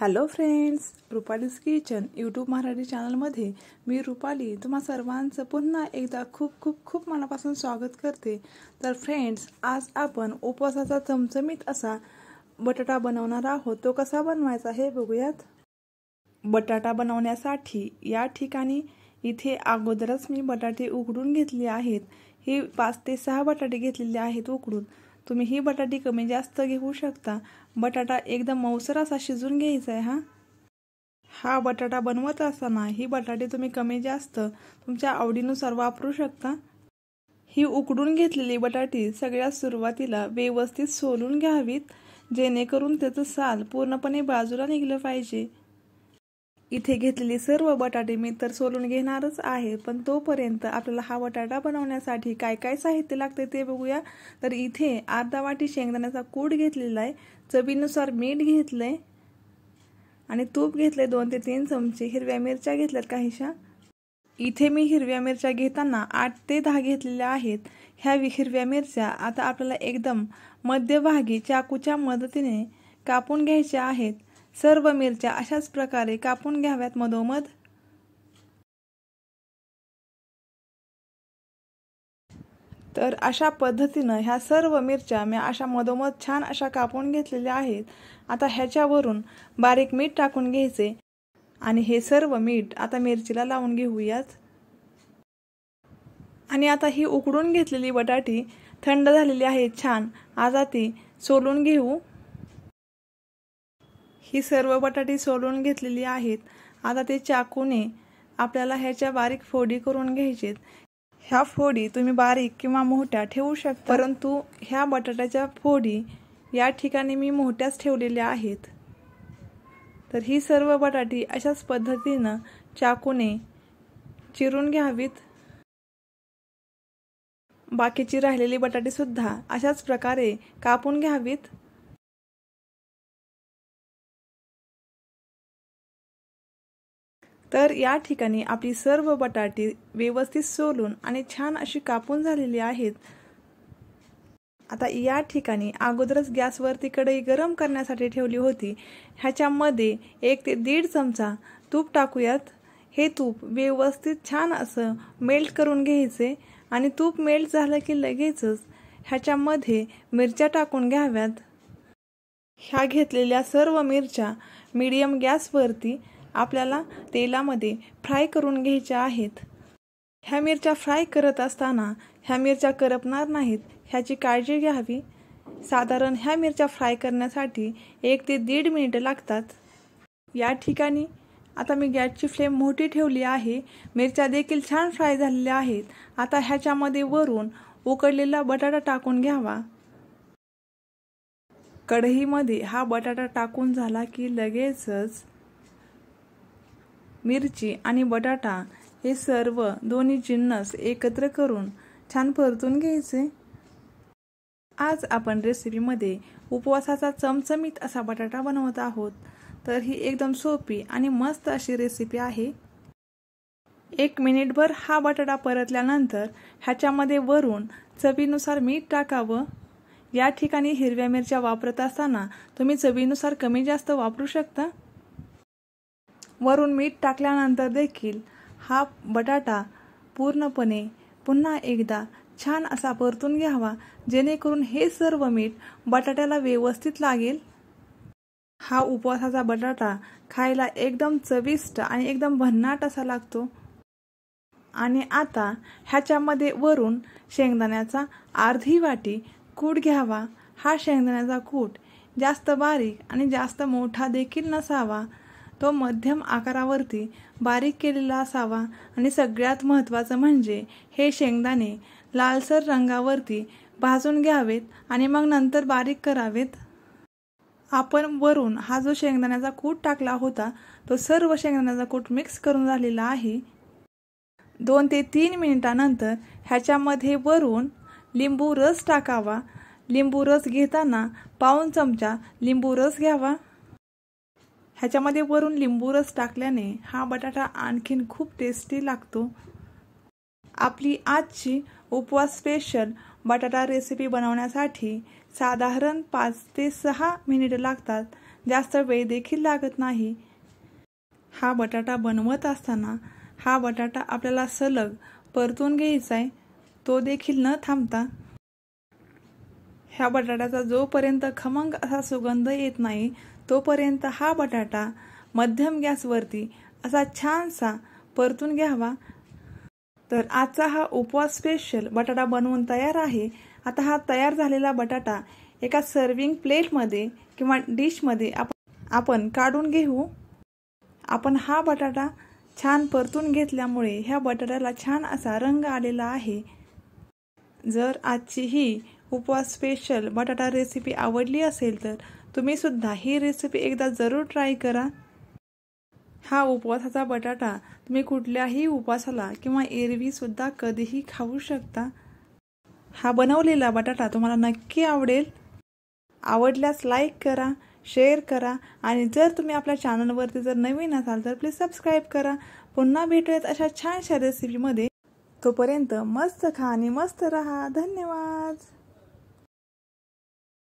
hello friends Rupali's kitchen YouTube Marathi चॅनलमध्ये मी रुपाली तुम्हा सर्वांचं पुन्हा एकदा खूप खूप खूप मनापासून स्वागत करते तर फ्रेंड्स आज आपण उपवासाचा चमचमीत असा बटाटा बनवणार आहोत तो कसा बनवायचा हे बघूयात बटाटा बनवण्यासाठी या ठिकाणी इथे अगोदरच मी बटाटे उकडून घेतले आहेत हे पाच ते सहा बटाटे घेतलेले आहेत उकडून तुम्ही ही बटाटी कमी जास्त घेऊ शकता बटाटा एकदम मौसर असा शिजून घ्यायचा आहे हा हा बटाटा बनवत असताना ही बटाटे तुम्ही कमी जास्त तुमच्या आवडीनुसार वापरू शकता ही उकडून घेतलेली बटाटी सगळ्या सुरुवातीला व्यवस्थित सोलून घ्यावीत जेणेकरून त्याचं साल पूर्णपणे बाजूला निघलं पाहिजे इथे घेतलेले सर्व बटाटे मी तर सोलून घेणारच आहे पण तोपर्यंत आपल्याला हा बटाटा बनवण्यासाठी काय काय साहित्य लागते ते बघूया तर इथे अर्धा वाटी शेंगदाण्याचा कूड घेतलेला आहे चवीनुसार मीठ घेतलंय आणि तूप घेतले दोन ते तीन चमचे हिरव्या मिरच्या घेतल्यात काहीशा इथे मी हिरव्या मिरच्या घेताना आठ ते दहा घेतलेल्या आहेत ह्या हिरव्या मिरच्या आता आपल्याला एकदम मध्यभागी चाकूच्या मदतीने कापून घ्यायच्या आहेत सर्व मिरच्या अशाच प्रकारे कापून घ्याव्यात मधोमध तर अशा पद्धतीनं ह्या सर्व मिरच्या मी अशा मधोमध छान अशा कापून घेतलेल्या आहेत आता ह्याच्यावरून बारीक मीठ टाकून घ्यायचे आणि हे सर्व मीठ आता मिरचीला लावून घेऊयात आणि आता ही उकडून घेतलेली बटाटी थंड झालेली आहे छान आता ती सोलून घेऊ ही सर्व बटाटी सोलून घेतलेली आहेत आता ते चाकूने आपल्याला ह्याच्या बारीक फोडी करून घ्यायचेत ह्या फोडी तुम्ही बारीक किंवा मोठ्या ठेवू शकता परंतु ह्या बटाट्याच्या फोडी या ठिकाणी मी मोठ्याच ठेवलेल्या आहेत तर ही सर्व बटाटी अशाच पद्धतीनं चाकूने चिरून घ्यावीत बाकीची राहिलेली बटाटीसुद्धा अशाच प्रकारे कापून घ्यावीत तर या ठिकाणी आपली सर्व बटाटे व्यवस्थित सोलून आणि छान अशी कापून झालेली आहेत आता या ठिकाणी अगोदरच गॅसवरती कढई गरम करण्यासाठी ठेवली होती ह्याच्यामध्ये एक ते दीड चमचा तूप टाकूयात हे तूप व्यवस्थित छान असं मेल्ट करून घ्यायचे आणि तूप मेल्ट झालं की लगेचच ह्याच्यामध्ये मिरच्या टाकून घ्याव्यात ह्या घेतलेल्या सर्व मिरच्या मीडियम गॅसवरती आपल्याला तेलामध्ये फ्राय करून घ्यायच्या आहेत ह्या मिरच्या फ्राय करत असताना ह्या मिरच्या करपणार नाहीत ह्याची काळजी घ्यावी साधारण ह्या मिरच्या फ्राय करण्यासाठी एक ते दीड मिनिटं लागतात या ठिकाणी आता मी गॅसची फ्लेम मोठी ठेवली आहे मिरच्या देखील छान फ्राय झालेल्या आहेत आता ह्याच्यामध्ये वरून उकडलेला बटाटा टाकून घ्यावा कढईमध्ये हा बटाटा टाकून झाला की लगेचच मिरची आणि बटाटा हे सर्व दोन्ही जिन्नस एकत्र करून छान परतून घ्यायचे आज आपण रेसिपीमध्ये उपवासाचा चमचमीत असा बटाटा बनवत आहोत तर ही एकदम सोपी आणि मस्त अशी रेसिपी आहे एक मिनिटभर हा बटाटा परतल्यानंतर ह्याच्यामध्ये वरून चवीनुसार मीठ टाकावं या ठिकाणी हिरव्या मिरच्या वापरत असताना तुम्ही चवीनुसार कमी जास्त वापरू शकता वरून मीठ टाकल्यानंतर देखील हा बटाटा पूर्णपणे पुन्हा एकदा छान असा परतून घ्यावा जेणेकरून हे सर्व मीठ बटाट्याला व्यवस्थित लागेल हा उपवासाचा बटाटा खायला एकदम चविष्ट आणि एकदम भन्नाट असा लागतो आणि आता ह्याच्यामध्ये वरून शेंगदाण्याचा अर्धी वाटी कूट घ्यावा हा शेंगदाण्याचा कूट जास्त बारीक आणि जास्त मोठा देखील नसावा तो मध्यम आकारावरती बारीक केलेला असावा आणि सगळ्यात महत्त्वाचं म्हणजे हे शेंगदाणे लालसर रंगावरती भाजून घ्यावेत आणि मग नंतर बारीक करावेत आपण वरून हा जो शेंगदाण्याचा कूट टाकला होता तो सर्व शेंगदाण्याचा कूट मिक्स करून झालेला आहे दोन ते तीन मिनिटानंतर ह्याच्यामध्ये वरून लिंबू रस टाकावा लिंबू रस घेताना पाऊन चमचा लिंबू रस घ्यावा ह्याच्यामध्ये वरून लिंबू रस टाकल्याने हा बटाटा आणखीन खूप टेस्टी लागतो आपली आजची उपवास स्पेशल बटाटा रेसिपी बनवण्यासाठी साधारण पाच ते सहा मिनिटं लागतात जास्त वेळ देखील लागत नाही हा बटाटा बनवत असताना हा बटाटा आपल्याला सलग परतून घ्यायचा आहे तो देखील न थांबता ह्या बटाट्याचा जोपर्यंत खमंग असा सुगंध येत नाही तोपर्यंत हा बटाटा मध्यम गॅसवरती असा छानसा परतून घ्यावा तर आजचा हा उपवास स्पेशल बटाटा बनवून तयार आहे आता हा तयार झालेला बटाटा एका सर्विंग प्लेटमध्ये किंवा डिशमध्ये आपण आपण काढून घेऊ आपण हा बटाटा छान परतून घेतल्यामुळे ह्या बटाट्याला छान असा रंग आलेला आहे जर आजची ही उपवास स्पेशल बटाटा रेसिपी आवडली असेल तर तुम्हीसुद्धा ही रेसिपी एकदा जरूर ट्राय करा हा उपवासाचा बटाटा तुम्ही कुठल्याही उपवासाला किंवा एरवीसुद्धा कधीही खाऊ शकता हा बनवलेला बटाटा तुम्हाला नक्की आवडेल आवडल्यास लाईक करा शेअर करा आणि जर तुम्ही आपल्या चॅनलवरती जर नवीन असाल तर प्लीज सबस्क्राईब करा पुन्हा भेटूयात अशा छानशा रेसिपीमध्ये तोपर्यंत मस्त खा आणि मस्त रहा धन्यवाद